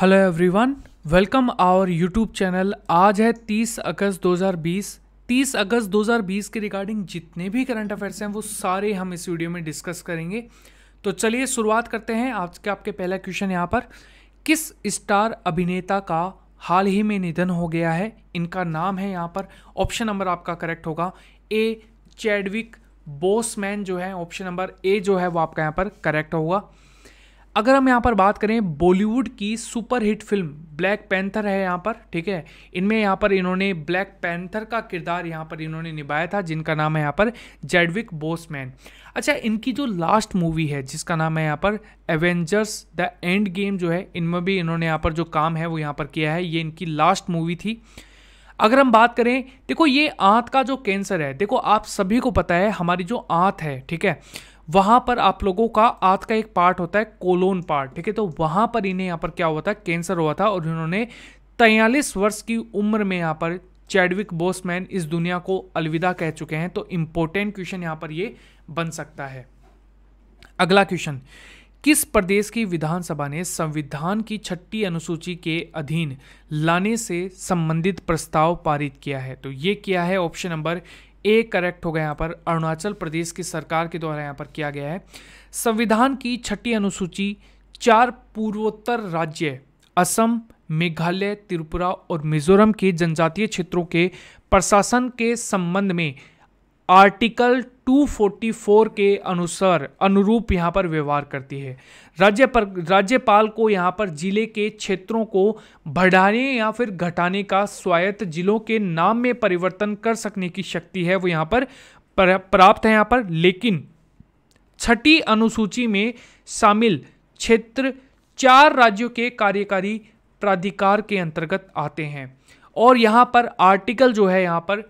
hello everyone welcome our YouTube channel आज है 30 अगस्त 2020 30 अगस्त 2020 के रिगार्डिंग जितने भी करंट अफेयर्स हैं वो सारे हम इस वीडियो में डिस्कस करेंगे तो चलिए शुरुआत करते हैं आज के आपके पहला क्वेश्चन यहाँ पर किस स्टार अभिनेता का हाल ही में निधन हो गया है इनका नाम है यहाँ पर ऑप्शन नंबर आपका करेक्ट होगा ए चैडविक बोसमैन जो है ऑप्शन नंबर ए जो है वो आपका यहाँ पर करेक्ट होगा अगर हम यहाँ पर बात करें बॉलीवुड की सुपरहिट फिल्म ब्लैक पैंथर है यहाँ पर ठीक है इनमें यहाँ पर इन्होंने ब्लैक पैंथर का किरदार यहाँ पर इन्होंने निभाया था जिनका नाम है यहाँ पर जेडविक बोसमैन अच्छा इनकी जो लास्ट मूवी है जिसका नाम है यहाँ पर एवेंजर्स द एंड गेम जो है इनमें भी इन्होंने यहाँ पर जो काम है वो यहाँ पर किया है ये इनकी लास्ट मूवी थी अगर हम बात करें देखो ये आंत का जो कैंसर है देखो आप सभी को पता है हमारी जो आँत है ठीक है वहाँ पर आप लोगों का आंत का एक पार्ट होता है कोलोन पार्ट ठीक है तो वहाँ पर इन्हें यहाँ पर क्या हुआ था कैंसर हुआ था और इन्होंने तैयलीस वर्ष की उम्र में यहाँ पर चैडविक बोसमैन इस दुनिया को अलविदा कह चुके हैं तो इम्पोर्टेंट क्वेश्चन यहाँ पर ये बन सकता है अगला क्वेश्चन किस प्रदेश की विधानसभा ने संविधान की छठी अनुसूची के अधीन लाने से संबंधित प्रस्ताव पारित किया है तो ये किया है ऑप्शन नंबर ए करेक्ट हो गया यहाँ पर अरुणाचल प्रदेश की सरकार के द्वारा यहाँ पर किया गया है संविधान की छठी अनुसूची चार पूर्वोत्तर राज्य असम मेघालय त्रिपुरा और मिजोरम के जनजातीय क्षेत्रों के प्रशासन के संबंध में आर्टिकल 244 के अनुसार अनुरूप यहाँ पर व्यवहार करती है राज्य पर राज्यपाल को यहाँ पर जिले के क्षेत्रों को बढ़ाने या फिर घटाने का स्वायत्त जिलों के नाम में परिवर्तन कर सकने की शक्ति है वो यहाँ पर प्राप्त है यहाँ पर लेकिन छठी अनुसूची में शामिल क्षेत्र चार राज्यों के कार्यकारी प्राधिकार के अंतर्गत आते हैं और यहाँ पर आर्टिकल जो है यहाँ पर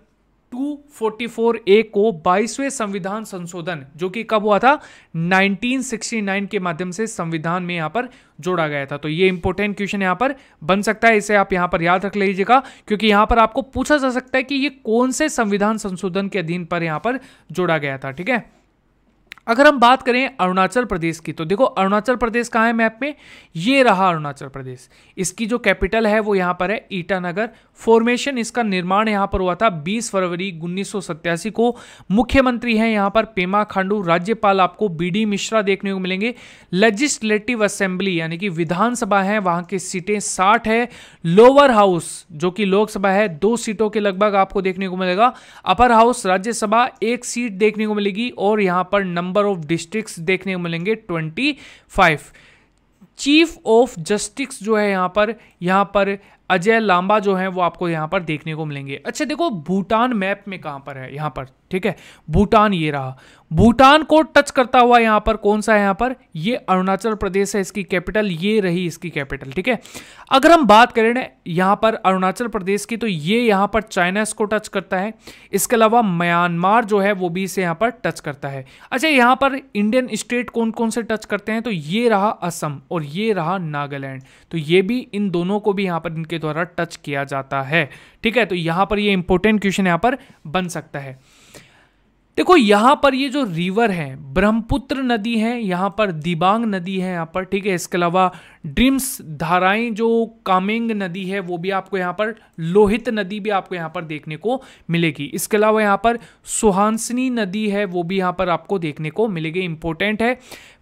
244 ए को 22वें संविधान संशोधन जो कि कब हुआ था 1969 के माध्यम से संविधान में यहां पर जोड़ा गया था तो ये इंपॉर्टेंट क्वेश्चन यहां पर बन सकता है इसे आप यहां पर याद रख लीजिएगा क्योंकि यहां पर आपको पूछा जा सकता है कि ये कौन से संविधान संशोधन के अधीन पर यहां पर जोड़ा गया था ठीक है अगर हम बात करें अरुणाचल प्रदेश की तो देखो अरुणाचल प्रदेश कहाँ है मैप में ये रहा अरुणाचल प्रदेश इसकी जो कैपिटल है वो यहाँ पर है ईटानगर फॉर्मेशन इसका निर्माण यहाँ पर हुआ था 20 फरवरी उन्नीस को मुख्यमंत्री हैं यहाँ पर पेमा खांडू राज्यपाल आपको बीडी मिश्रा देखने को मिलेंगे लेजिस्लेटिव असेंबली यानी कि विधानसभा है वहाँ की सीटें साठ है लोअर हाउस जो कि लोकसभा है दो सीटों के लगभग आपको देखने को मिलेगा अपर हाउस राज्यसभा एक सीट देखने को मिलेगी और यहाँ पर नंबर नंबर ऑफ डिस्ट्रिक्ट देखने को मिलेंगे twenty five chief of justice जो है यहाँ पर यहाँ पर अजय लांबा जो है वो आपको यहाँ पर देखने को मिलेंगे अच्छा देखो भूटान मैप में कहाँ पर है यहाँ पर ठीक है भूटान ये रहा भूटान को टच करता हुआ यहाँ पर कौन सा है यहाँ पर ये अरुणाचल प्रदेश है इसकी कैपिटल ये रही इसकी कैपिटल ठीक है अगर हम बात करें ना यहाँ पर अरुणाचल प्रदेश की तो ये यहाँ पर चाइना इसको टच करता है इसके अलावा म्यांमार जो है वो भी इसे यहाँ पर टच करता है अच्छा यहाँ पर इंडियन स्टेट कौन कौन से टच करते हैं तो ये रहा असम और ये रहा नागालैंड तो ये भी इन दोनों को भी यहाँ पर इनके द्वारा टच किया जाता है ठीक है तो यहां पर ये इंपॉर्टेंट क्वेश्चन यहां पर बन सकता है देखो यहां पर ये जो रिवर है ब्रह्मपुत्र नदी है यहाँ पर दिबांग नदी है यहाँ पर ठीक है इसके अलावा ड्रीम्स धाराएं जो कामेंग नदी है वो भी आपको यहाँ पर लोहित नदी भी आपको यहाँ पर देखने को मिलेगी इसके अलावा यहाँ पर सुहांसनी नदी है वो भी यहां पर आपको देखने को मिलेगी इंपॉर्टेंट है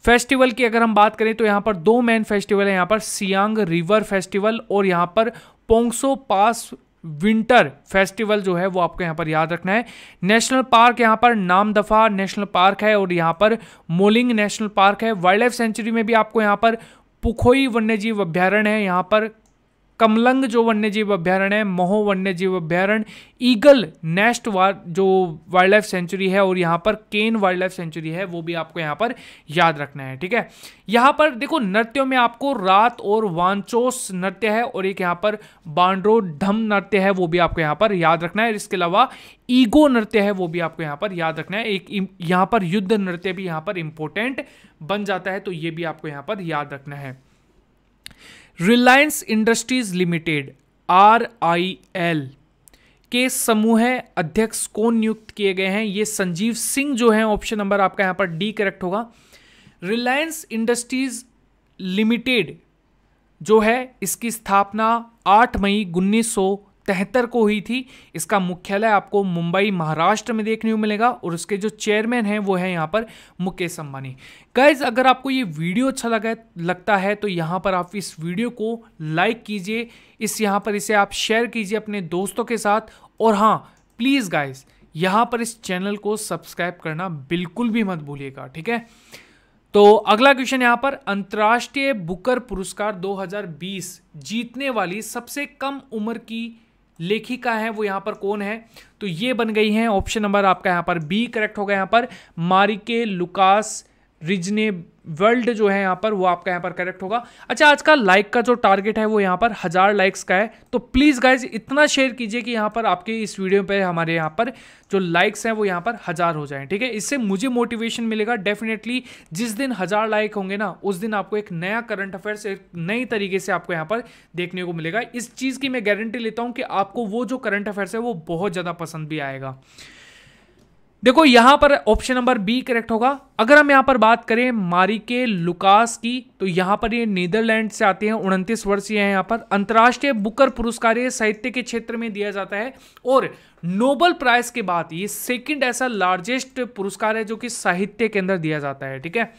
फेस्टिवल की अगर हम बात करें तो यहां पर दो मेन फेस्टिवल है यहाँ पर सियांग रिवर फेस्टिवल और यहाँ पर पोंगसो पास विंटर फेस्टिवल जो है वो आपको यहाँ पर याद रखना है नेशनल पार्क यहाँ पर नाम दफा नेशनल पार्क है और यहाँ पर मोलिंग नेशनल पार्क है वाइल्ड लाइफ सेंचुरी में भी आपको यहाँ पर पुखोई वन्यजीव अभ्यारण्य है यहाँ पर कमलंग जो वन्य जीव अभ्यारण्य है महो वन्य जीव अभ्यारण ईगल नेस्ट वार जो वाइल्ड लाइफ सेंचुरी है और यहाँ पर केन वाइल्ड लाइफ सेंचुरी है वो भी आपको यहाँ पर याद रखना है ठीक है यहाँ पर देखो नृत्यों में आपको रात और वांचोस नृत्य है और एक यहाँ पर बांड्रो ढम नृत्य है वो भी आपको यहाँ पर याद रखना है इसके अलावा ईगो नृत्य है वो भी आपको यहाँ पर याद रखना है एक यहाँ पर युद्ध नृत्य भी यहाँ पर इंपॉर्टेंट बन जाता है तो ये भी आपको यहाँ पर याद रखना है Reliance Industries Limited R I L के समूह अध्यक्ष कौन नियुक्त किए गए हैं ये संजीव सिंह जो है ऑप्शन नंबर आपका यहाँ पर डी करेक्ट होगा रिलायंस इंडस्ट्रीज लिमिटेड जो है इसकी स्थापना 8 मई उन्नीस तिहत्तर को हुई थी इसका मुख्यालय आपको मुंबई महाराष्ट्र में देखने को मिलेगा और उसके जो चेयरमैन हैं वो है यहाँ पर मुकेश अंबानी गाइज अगर आपको ये वीडियो अच्छा लगा लगता है तो यहाँ पर आप इस वीडियो को लाइक कीजिए इस यहाँ पर इसे आप शेयर कीजिए अपने दोस्तों के साथ और हाँ प्लीज़ गाइज़ यहाँ पर इस चैनल को सब्सक्राइब करना बिल्कुल भी मत भूलिएगा ठीक है तो अगला क्वेश्चन यहाँ पर अंतर्राष्ट्रीय बुकर पुरस्कार 2020 जीतने वाली सबसे कम उम्र की लेखिका है वो यहां पर कौन है तो ये बन गई हैं ऑप्शन नंबर आपका यहां पर बी करेक्ट होगा यहां पर मारिके लुकास रिजने वर्ल्ड जो है यहाँ पर वो आपका यहाँ पर करेक्ट होगा अच्छा आज का लाइक का जो टारगेट है वो यहाँ पर हज़ार लाइक्स का है तो प्लीज़ गाइज इतना शेयर कीजिए कि यहाँ पर आपके इस वीडियो पे हमारे यहाँ पर जो लाइक्स हैं वो यहाँ पर हज़ार हो जाएं ठीक है इससे मुझे मोटिवेशन मिलेगा डेफिनेटली जिस दिन हज़ार लाइक होंगे ना उस दिन आपको एक नया करंट अफेयर्स एक नई तरीके से आपको यहाँ पर देखने को मिलेगा इस चीज़ की मैं गारंटी लेता हूँ कि आपको वो जो करंट अफेयर्स है वो बहुत ज़्यादा पसंद भी आएगा देखो यहां पर ऑप्शन नंबर बी करेक्ट होगा अगर हम यहां पर बात करें मारी के लुकास की तो यहां पर ये नीदरलैंड से आते हैं उनतीस वर्षीय हैं यहां पर अंतर्राष्ट्रीय बुकर पुरस्कार ये साहित्य के क्षेत्र में दिया जाता है और नोबल प्राइज के बाद ये सेकंड ऐसा लार्जेस्ट पुरस्कार है जो कि साहित्य के अंदर दिया जाता है ठीक है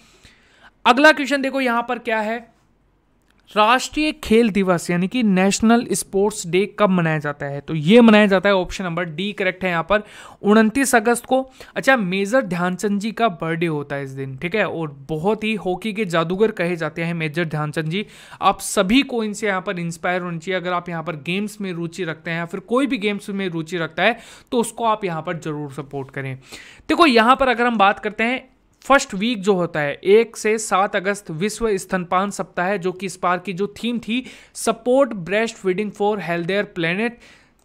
अगला क्वेश्चन देखो यहां पर क्या है राष्ट्रीय खेल दिवस यानी कि नेशनल स्पोर्ट्स डे कब मनाया जाता है तो ये मनाया जाता है ऑप्शन नंबर डी करेक्ट है यहाँ पर उनतीस अगस्त को अच्छा मेजर ध्यानचंद जी का बर्थडे होता है इस दिन ठीक है और बहुत ही हॉकी के जादूगर कहे जाते हैं मेजर ध्यानचंद जी आप सभी को इनसे यहाँ पर इंस्पायर होना चाहिए अगर आप यहाँ पर गेम्स में रुचि रखते हैं या फिर कोई भी गेम्स में रुचि रखता है तो उसको आप यहाँ पर जरूर सपोर्ट करें देखो यहाँ पर अगर हम बात करते हैं फर्स्ट वीक जो होता है एक से सात अगस्त विश्व स्तनपान सप्ताह है जो कि इस बार की जो थीम थी support breastfeeding for healthier planet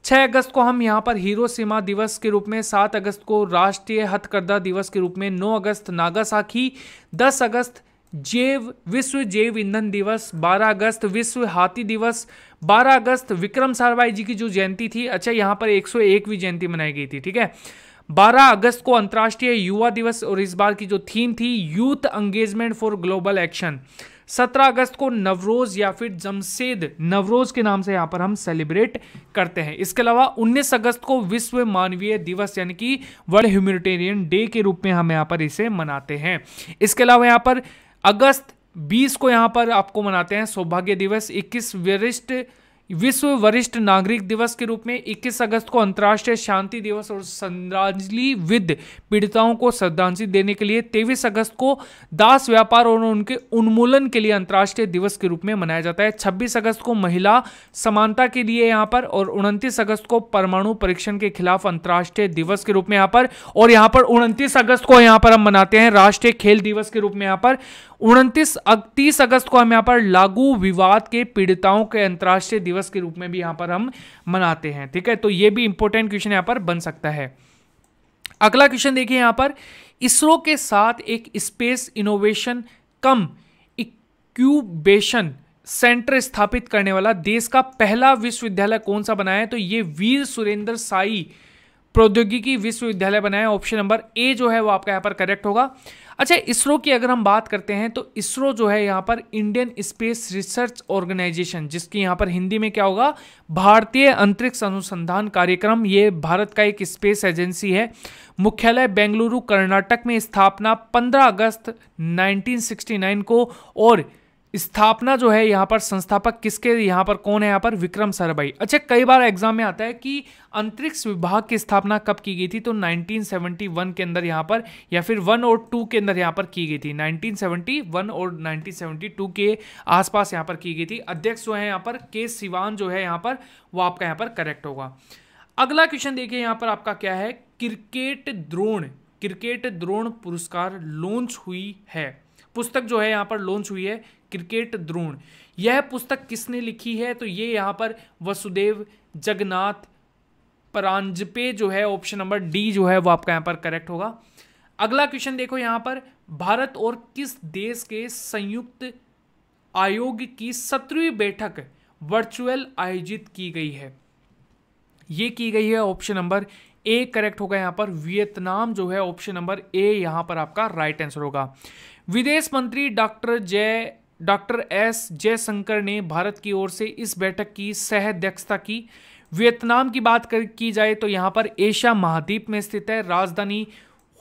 6 अगस्त को हम यहाँ पर हीरो सीमा दिवस के रूप में 7 अगस्त को राष्ट्रीय हथकरदा दिवस के रूप में 9 अगस्त नागासाखी 10 अगस्त जैव विश्व जैव ईंधन दिवस 12 अगस्त विश्व हाथी दिवस 12 अगस्त विक्रम सारभाई जी की जो जयंती थी अच्छा यहाँ पर 101वीं जयंती मनाई गई थी ठीक है 12 अगस्त को अंतर्राष्ट्रीय युवा दिवस और इस बार की जो थीम थी youth engagement for global action 17 अगस्त को नवरोज या फिर जमशेद नवरोज के नाम से यहां पर हम सेलिब्रेट करते हैं इसके अलावा 19 अगस्त को विश्व मानवीय दिवस यानी कि वर्ल्ड ह्यूमिटेरियन डे के रूप में हम यहां पर इसे मनाते हैं इसके अलावा यहां पर अगस्त 20 को यहां पर आपको मनाते हैं सौभाग्य दिवस 21 वरिष्ठ विश्व वरिष्ठ नागरिक दिवस के रूप में 21 अगस्त को अंतर्राष्ट्रीय शांति दिवस और श्रद्धांजलि विद पीड़िताओं को श्रद्धांजलि देने के लिए 23 अगस्त को दास व्यापार और उनके उन्मूलन के लिए अंतर्राष्ट्रीय दिवस के रूप में मनाया जाता है 26 अगस्त को महिला समानता के लिए यहाँ पर और उनतीस अगस्त को परमाणु परीक्षण के खिलाफ अंतर्राष्ट्रीय दिवस के रूप में यहाँ पर और यहाँ पर उनतीस अगस्त को यहाँ पर हम मनाते हैं राष्ट्रीय खेल दिवस के रूप में यहाँ पर उनतीस तीस अगस्त को हम यहाँ पर लागू विवाद के पीड़िताओं के अंतर्राष्ट्रीय दिवस के रूप में भी यहाँ पर हम मनाते हैं ठीक है तो ये भी इंपॉर्टेंट क्वेश्चन यहाँ पर बन सकता है अगला क्वेश्चन देखिए यहाँ पर इसरो के साथ एक space innovation cum incubation centre स्थापित करने वाला देश का पहला विश्वविद्यालय कौन सा बनाया है तो ये वीर सुरेंद्र साई प्रौद्योगिकी विश्वविद्यालय बनाया ऑप्शन नंबर ए जो है वो आपका यहाँ पर करेक्ट होगा अच्छा इसरो की अगर हम बात करते हैं तो इसरो जो है यहाँ पर इंडियन स्पेस रिसर्च ऑर्गेनाइजेशन जिसकी यहाँ पर हिंदी में क्या होगा भारतीय अंतरिक्ष अनुसंधान कार्यक्रम ये भारत का एक स्पेस एजेंसी है मुख्यालय बेंगलुरु कर्नाटक में स्थापना 15 अगस्त 1969 को और स्थापना जो है यहाँ पर संस्थापक किसके यहाँ पर कौन है यहाँ पर विक्रम साराभाई अच्छा कई बार एग्जाम में आता है कि अंतरिक्ष विभाग की स्थापना कब की गई थी तो 1971 के अंदर यहाँ पर या फिर वन और टू के अंदर यहाँ पर की गई थी 1971 और 1972 के आसपास यहाँ पर की गई थी अध्यक्ष जो है यहाँ पर के सिवान जो है यहाँ पर वो आपका यहाँ पर करेक्ट होगा अगला क्वेश्चन देखिए यहाँ पर आपका क्या है क्रिकेट द्रोण क्रिकेट द्रोण पुरस्कार लॉन्च हुई है पुस्तक जो है यहाँ पर लॉन्च हुई है क्रिकेट द्रोण यह पुस्तक किसने लिखी है तो ये यहाँ पर वसुदेव जगन्नाथ परांजपे जो है ऑप्शन नंबर डी जो है वो आपका यहाँ पर करेक्ट होगा अगला क्वेश्चन देखो यहाँ पर भारत और किस देश के संयुक्त आयोग की सत्रहवीं बैठक वर्चुअल आयोजित की गई है ये की गई है ऑप्शन नंबर ए करेक्ट होगा यहाँ पर वियतनाम जो है ऑप्शन नंबर ए यहाँ पर आपका राइट आंसर होगा विदेश मंत्री डॉक्टर जय डॉक्टर एस जयशंकर ने भारत की ओर से इस बैठक की सह अध्यक्षता की वियतनाम की बात कर की जाए तो यहाँ पर एशिया महाद्वीप में स्थित है राजधानी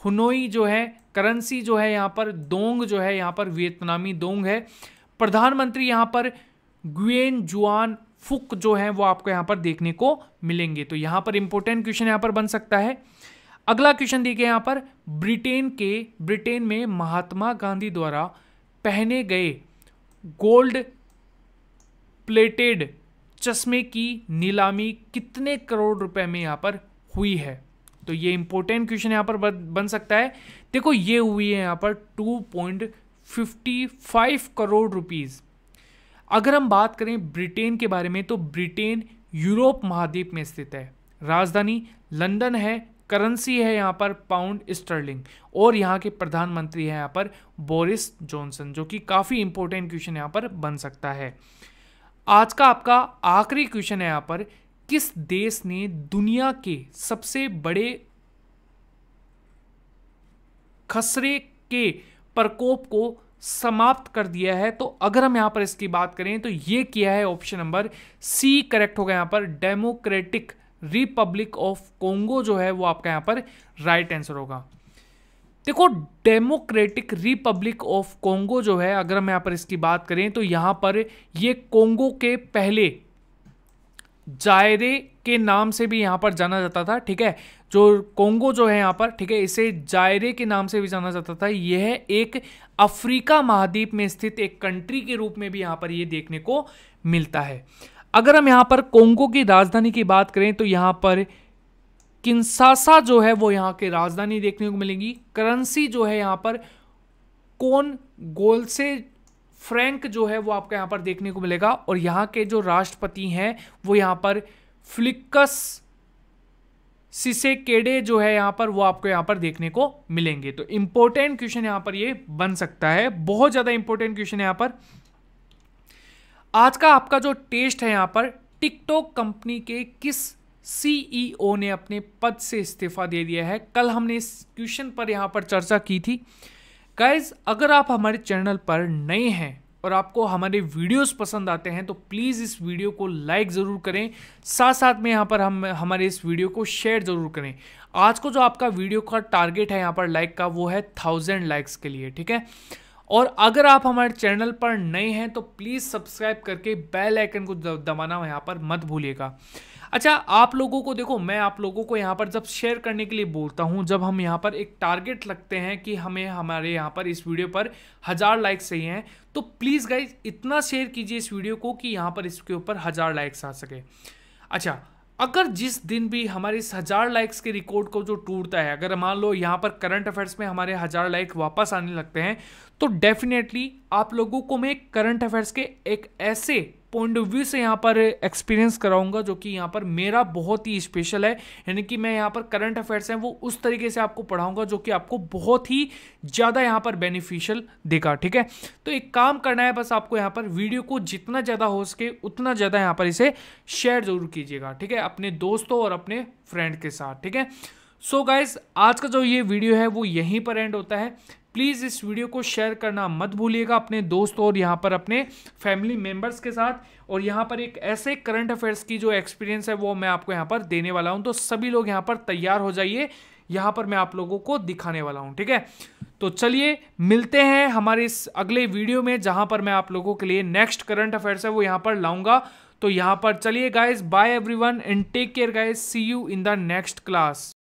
हुनोई जो है करेंसी जो है यहाँ पर दोंग जो है यहाँ पर वियतनामी दोंग है प्रधानमंत्री यहाँ पर गुएन जुआन फुक जो है वो आपको यहाँ पर देखने को मिलेंगे तो यहाँ पर इंपॉर्टेंट क्वेश्चन यहाँ पर बन सकता है अगला क्वेश्चन देखिए यहाँ पर ब्रिटेन के ब्रिटेन में महात्मा गांधी द्वारा पहने गए गोल्ड प्लेटेड चश्मे की नीलामी कितने करोड़ रुपए में यहाँ पर हुई है तो ये इंपॉर्टेंट क्वेश्चन यहाँ पर बन सकता है देखो ये हुई है यहाँ पर 2.55 करोड़ रुपीस अगर हम बात करें ब्रिटेन के बारे में तो ब्रिटेन यूरोप महाद्वीप में स्थित है राजधानी लंदन है करेंसी है यहाँ पर पाउंड स्टर्लिंग और यहाँ के प्रधानमंत्री हैं यहाँ पर बोरिस जॉनसन जो कि काफ़ी इंपॉर्टेंट क्वेश्चन यहाँ पर बन सकता है आज का आपका आखिरी क्वेश्चन है यहाँ पर किस देश ने दुनिया के सबसे बड़े खसरे के प्रकोप को समाप्त कर दिया है तो अगर हम यहाँ पर इसकी बात करें तो ये किया है ऑप्शन नंबर सी करेक्ट होगा यहाँ पर डेमोक्रेटिक रिपब्लिक ऑफ कोंगो जो है वो आपका यहां पर राइट आंसर होगा देखो डेमोक्रेटिक रिपब्लिक ऑफ कोंगो जो है अगर हम यहां पर इसकी बात करें तो यहां पर ये कोंगो के पहले जायरे के नाम से भी यहां पर जाना जाता था ठीक है जो कोंगो जो है यहां पर ठीक है इसे जायरे के नाम से भी जाना जाता था यह एक अफ्रीका महाद्वीप में स्थित एक कंट्री के रूप में भी यहां पर यह देखने को मिलता है अगर हम यहाँ पर कोंगो की राजधानी की बात करें तो यहाँ पर किन्सासा जो है वो यहाँ की राजधानी देखने को मिलेगी करंसी जो है यहाँ पर कौन गोल से फ्रैंक जो है वो आपको यहाँ पर देखने को मिलेगा और यहाँ के जो राष्ट्रपति हैं वो यहाँ पर फ्लिकस सिसे केडे जो है यहाँ पर वो आपको यहाँ पर देखने को मिलेंगे तो इम्पोर्टेंट क्वेश्चन यहाँ पर ये बन सकता है बहुत ज़्यादा इंपॉर्टेंट क्वेश्चन यहाँ पर आज का आपका जो टेस्ट है यहाँ पर टिकटॉक कंपनी के किस सीईओ e ने अपने पद से इस्तीफा दे दिया है कल हमने इस क्वेश्चन पर यहाँ पर चर्चा की थी गाइज अगर आप हमारे चैनल पर नए हैं और आपको हमारे वीडियोस पसंद आते हैं तो प्लीज़ इस वीडियो को लाइक ज़रूर करें साथ साथ में यहाँ पर हम हमारे इस वीडियो को शेयर ज़रूर करें आज को जो आपका वीडियो का टारगेट है यहाँ पर लाइक का वो है थाउजेंड लाइक्स के लिए ठीक है और अगर आप हमारे चैनल पर नए हैं तो प्लीज़ सब्सक्राइब करके बेल आइकन को दबाना यहाँ पर मत भूलिएगा अच्छा आप लोगों को देखो मैं आप लोगों को यहाँ पर जब शेयर करने के लिए बोलता हूँ जब हम यहाँ पर एक टारगेट लगते हैं कि हमें हमारे यहाँ पर इस वीडियो पर हज़ार लाइक्स चाहिए हैं तो प्लीज़ गाइज इतना शेयर कीजिए इस वीडियो को कि यहाँ पर इसके ऊपर हज़ार लाइक्स आ सके अच्छा अगर जिस दिन भी हमारे इस हज़ार लाइक्स के रिकॉर्ड को जो टूटता है अगर मान लो यहाँ पर करंट अफेयर्स में हमारे हज़ार लाइक वापस आने लगते हैं तो डेफिनेटली आप लोगों को मैं करंट अफेयर्स के एक ऐसे पॉइंट ऑफ व्यू से यहाँ पर एक्सपीरियंस कराऊंगा जो कि यहाँ पर मेरा बहुत ही स्पेशल है यानी कि मैं यहाँ पर करंट अफेयर्स हैं वो उस तरीके से आपको पढ़ाऊंगा जो कि आपको बहुत ही ज़्यादा यहाँ पर बेनिफिशियल देगा ठीक है तो एक काम करना है बस आपको यहाँ पर वीडियो को जितना ज़्यादा हो सके उतना ज़्यादा यहाँ पर इसे शेयर जरूर कीजिएगा ठीक है अपने दोस्तों और अपने फ्रेंड के साथ ठीक है सो so गाइज आज का जो ये वीडियो है वो यहीं पर एंड होता है प्लीज़ इस वीडियो को शेयर करना मत भूलिएगा अपने दोस्त और यहाँ पर अपने फैमिली मेम्बर्स के साथ और यहाँ पर एक ऐसे करंट अफेयर्स की जो एक्सपीरियंस है वो मैं आपको यहाँ पर देने वाला हूँ तो सभी लोग यहाँ पर तैयार हो जाइए यहाँ पर मैं आप लोगों को दिखाने वाला हूँ ठीक है तो चलिए मिलते हैं हमारे इस अगले वीडियो में जहाँ पर मैं आप लोगों के लिए नेक्स्ट करंट अफेयर्स है वो यहाँ पर लाऊंगा तो यहाँ पर चलिए guys bye everyone take care guys see you in the next class